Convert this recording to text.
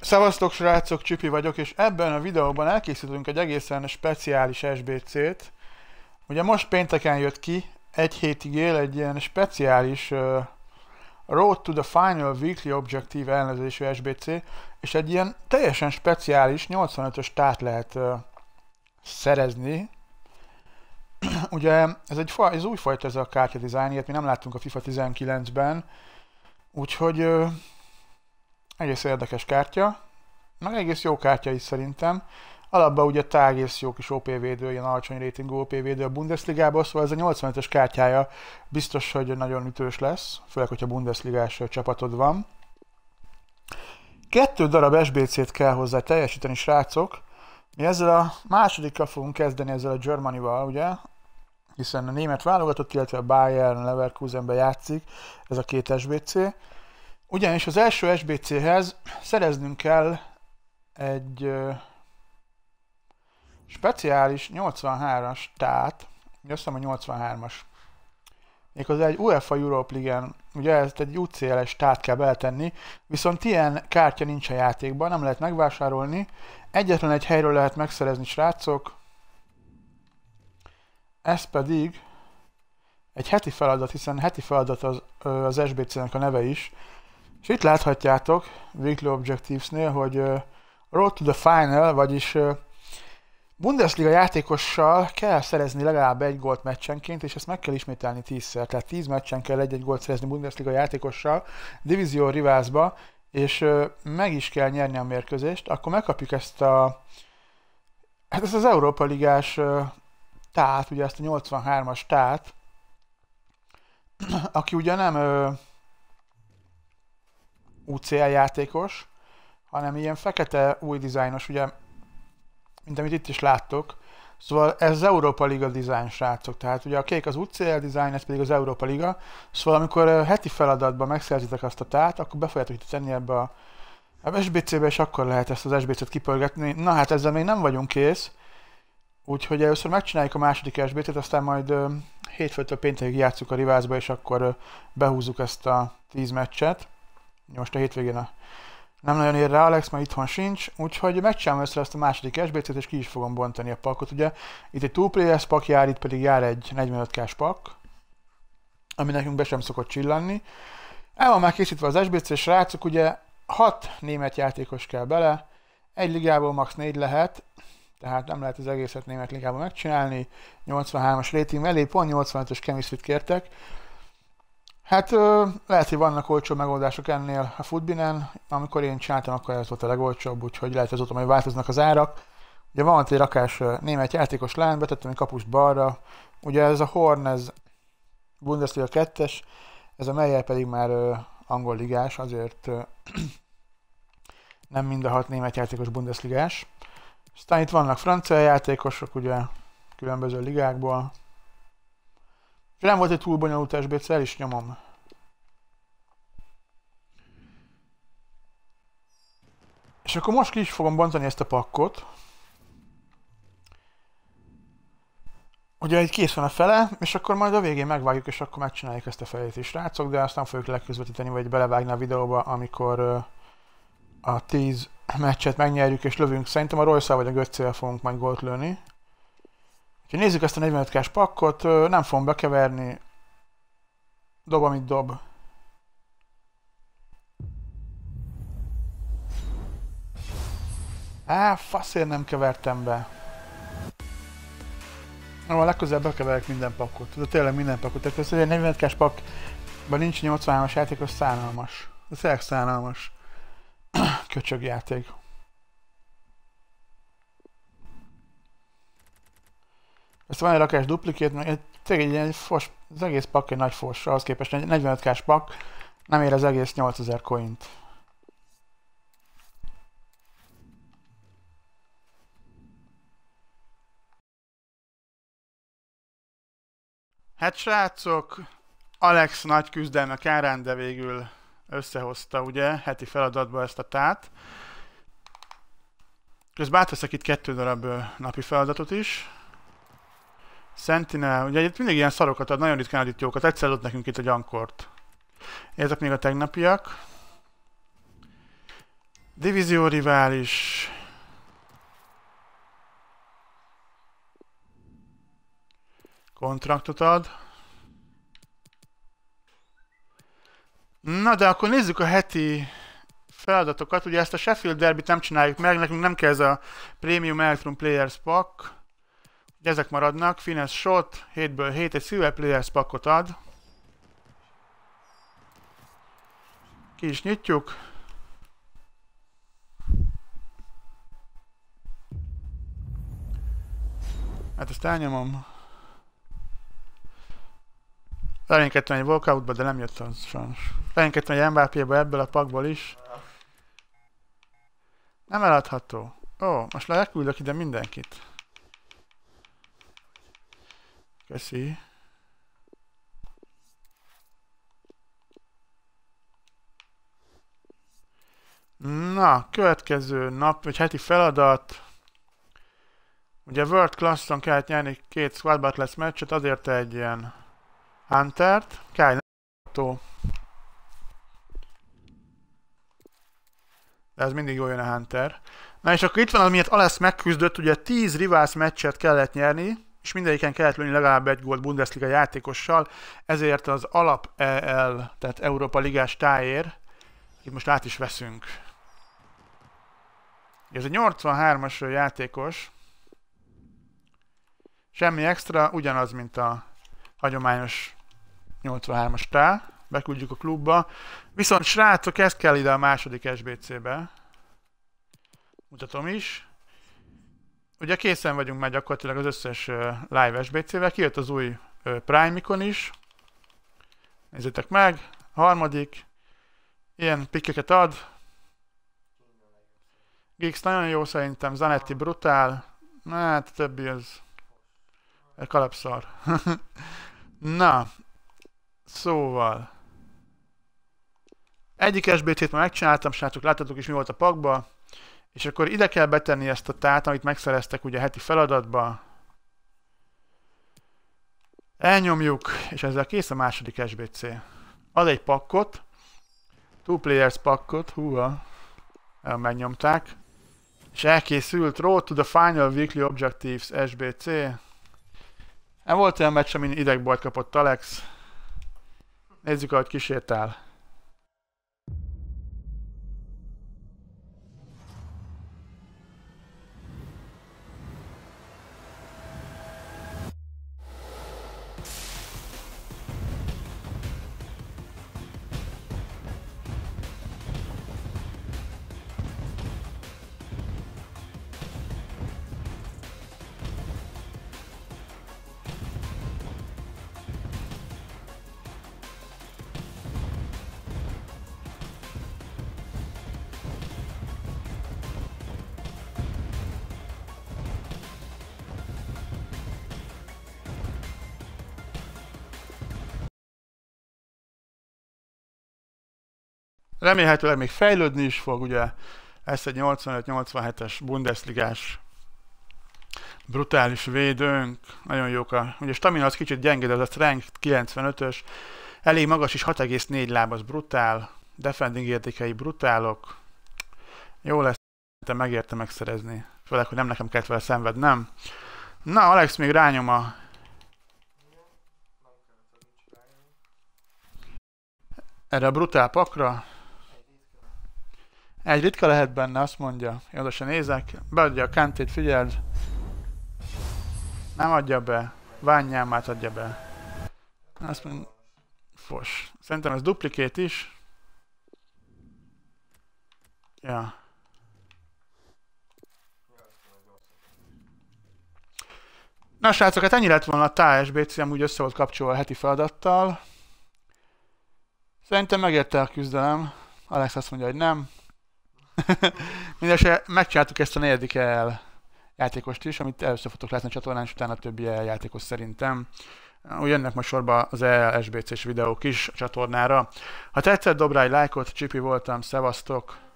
Szevasztok srácok, Csipi vagyok, és ebben a videóban elkészítünk egy egészen speciális SBC-t. Ugye most pénteken jött ki, egy hétig él egy ilyen speciális uh, Road to the Final Weekly Objective elnevezésű SBC, és egy ilyen teljesen speciális 85-ös tát lehet uh, szerezni. Ugye ez egy fa, ez újfajta ez a kártya dizájn, mi nem láttunk a FIFA 19-ben, úgyhogy uh, egész érdekes kártya, meg egész jó kártya is szerintem. Alapban ugye Tár egész jó kis OP védő, ilyen alacsony ratingú OP védő a Bundesligában, szóval ez a 85-ös kártyája biztos, hogy nagyon ütős lesz, főleg, hogyha Bundesligás csapatod van. Kettő darab SBC-t kell hozzá teljesíteni, srácok. Mi ezzel a másodikkal fogunk kezdeni, ezzel a Germanival, ugye? Hiszen a német válogatott, illetve a Bayern Leverkusenben játszik ez a két SBC. Ugyanis az első SBC-hez szereznünk kell egy speciális 83-as tát, azt hiszem a 83-as, méghozzá egy UEFA Europe league ugye ezt egy UCL-es tát kell beletenni, viszont ilyen kártya nincs a játékban, nem lehet megvásárolni, egyetlen egy helyről lehet megszerezni srácok, ez pedig egy heti feladat, hiszen heti feladat az, az SBC-nek a neve is, és itt láthatjátok Weekly Objectives-nél, hogy uh, Road to the Final, vagyis uh, Bundesliga játékossal kell szerezni legalább egy gólt meccsenként, és ezt meg kell ismételni tízszer. Tehát tíz meccsen kell egy-egy gólt szerezni Bundesliga játékossal, Divizió Rivázba, és uh, meg is kell nyerni a mérkőzést, akkor megkapjuk ezt a Hát ez az Európa Ligás tát, ugye ezt a 83-as tát, aki ugye nem UCL játékos, hanem ilyen fekete új dizájnos, ugye, mint amit itt is láttok. Szóval ez az Európa Liga dizájn, srácok. Tehát ugye a kék az UCL dizájn, ez pedig az Európa Liga. Szóval amikor eh, heti feladatban megszerzitek azt a tát, akkor be fogjátok itt tenni ebbe a, a SBC-be, és akkor lehet ezt az SBC-t kipörgetni. Na hát ezzel még nem vagyunk kész, Úgyhogy először megcsináljuk a második sbc t aztán majd eh, hétfőtől péntekig játszuk a rivázba, és akkor eh, behúzzuk ezt a 10 meccset most a hétvégén a nem nagyon ér rá Alex, mert itthon sincs, úgyhogy megcsinálom össze ezt a második SBC-t, és ki is fogom bontani a pakot. Ugye itt egy 2 pak jár, itt pedig jár egy 45k pak, ami nekünk be sem szokott csillanni. El van már készítve az SBC, és rácok, ugye 6 német játékos kell bele, egy ligából max 4 lehet, tehát nem lehet az egészet német ligából megcsinálni. 83-as rating mellé pont 85-ös chemistry kértek, Hát lehet, hogy vannak olcsó megoldások ennél a futbinen. Amikor én csináltam, akkor ez volt a legolcsóbb, úgyhogy lehet azóta majd változnak az árak. Ugye van ott egy rakás német játékos lány, betettem egy kapust balra. Ugye ez a Horn, ez Bundesliga 2-es, ez a Meyer pedig már angol ligás, azért nem mind a hat német játékos bundesligás. Aztán itt vannak francia játékosok, ugye különböző ligákból, és nem volt egy túl bonyolult SBC, el is nyomom. És akkor most ki is fogom bontani ezt a pakkot. Ugye egy kész van a fele, és akkor majd a végén megvágjuk, és akkor megcsináljuk ezt a is, rácok, de azt nem fogjuk leközvetíteni, vagy belevágni a videóba, amikor a 10 meccset megnyerjük és lövünk. Szerintem a royce vagy a götszével fogunk majd gólt lőni. Úgyhogy nézzük ezt a 45 k pakkot, nem fogom bekeverni. Dob, amit dob. Á, faszért nem kevertem be. Na, a legközelebb bekeverek minden pakkot. De tényleg minden pakkot. Tehát ez egy 45-es pakban nincs 83-as játék, az szánalmas. Ez szánalmas. Köcsög játék. Ezt van egy rakás duplikét, meg egy, tényleg egy ilyen fos, az egész pak egy nagy fos, ahhoz képest egy 45 k pak, nem ér az egész 8000 coint. Hát srácok, Alex nagy küzdelme kárán, de végül összehozta ugye heti feladatba ezt a tát. Közben átveszek itt kettő darab napi feladatot is. Sentinel, ugye itt mindig ilyen szarokat ad, nagyon ritkán ad itt jókat. Egyszer adott nekünk itt a gyankort. Ezek még a tegnapiak. Divízió rivális. Kontraktot ad. Na de akkor nézzük a heti feladatokat. Ugye ezt a Sheffield derbit nem csináljuk meg, nekünk nem kell ez a Premium Electron Players Pack. Ezek maradnak. Finesse shot, 7-ből 7, egy silver players pakot ad. Ki is nyitjuk. Hát ezt elnyomom. Reménykedtem egy walkoutba, de nem jött az sajnos. Reménykedtem egy MVP-be ebből a pakból is. Nem eladható. Ó, most leküldök ide mindenkit. Köszi. Na, következő nap, vagy heti feladat. Ugye World Class-on kellett nyerni két Squad Battles meccset, azért egy ilyen Huntert. Kyle Otto. De ez mindig jó jön a Hunter. Na és akkor itt van, amiért Alesz megküzdött, ugye 10 rivals meccset kellett nyerni és mindegyiken kellett lőni legalább egy gólt Bundesliga játékossal, ezért az alap EL, tehát Európa Ligás tájér, itt most át is veszünk. Ez egy 83-as játékos, semmi extra, ugyanaz, mint a hagyományos 83-as tá, beküldjük a klubba. Viszont srácok, ez kell ide a második SBC-be. Mutatom is ugye készen vagyunk már gyakorlatilag az összes live SBC-vel, kijött az új Prime-ikon is. Nézzétek meg, harmadik, ilyen pikkeket ad. Gix nagyon jó szerintem, Zanetti brutál, hát többi az kalapszar. Na, szóval. Egyik SBT-t már megcsináltam, srácok, láttatok is mi volt a pakba. És akkor ide kell betenni ezt a tát, amit megszereztek ugye heti feladatba. Elnyomjuk, és ezzel kész a második SBC. Ad egy pakkot. Two players pakkot, húha. Megnyomták. És elkészült Road to the Final Weekly Objectives SBC. Nem volt olyan meccs, amin idegbolt kapott Alex. Nézzük, ahogy kísértál. Remélhetőleg még fejlődni is fog, ugye ez egy 85-87-es Bundesligás brutális védőnk, nagyon jók a... Ugye stamina az kicsit gyenge, de az a strength 95-ös, elég magas is, 6,4 láb, az brutál, defending értékei brutálok, jó lesz, de megérte megszerezni, főleg, hogy nem nekem kellett vele szenvednem. Na, Alex még rányom a erre a brutál pakra. Egy ritka lehet benne, azt mondja. Én oda se nézek. Beadja a kantét, figyeld. Nem adja be. Ványnyámát adja be. Azt mondja... Fos. Szerintem ez duplikét is. Ja. Na srácok, hát ennyi lett volna a TSBC, amúgy össze volt kapcsolva a heti feladattal. Szerintem megérte a küzdelem. Alex azt mondja, hogy nem. Mindenesetre megcsináltuk ezt a negyedik el játékost is, amit először fogtok látni a csatornán, és utána a többi el játékos szerintem. Úgy jönnek most sorba az EL SBC-s videók is a csatornára. Ha tetszett, dob rá egy lájkot, Csipi voltam, szevasztok!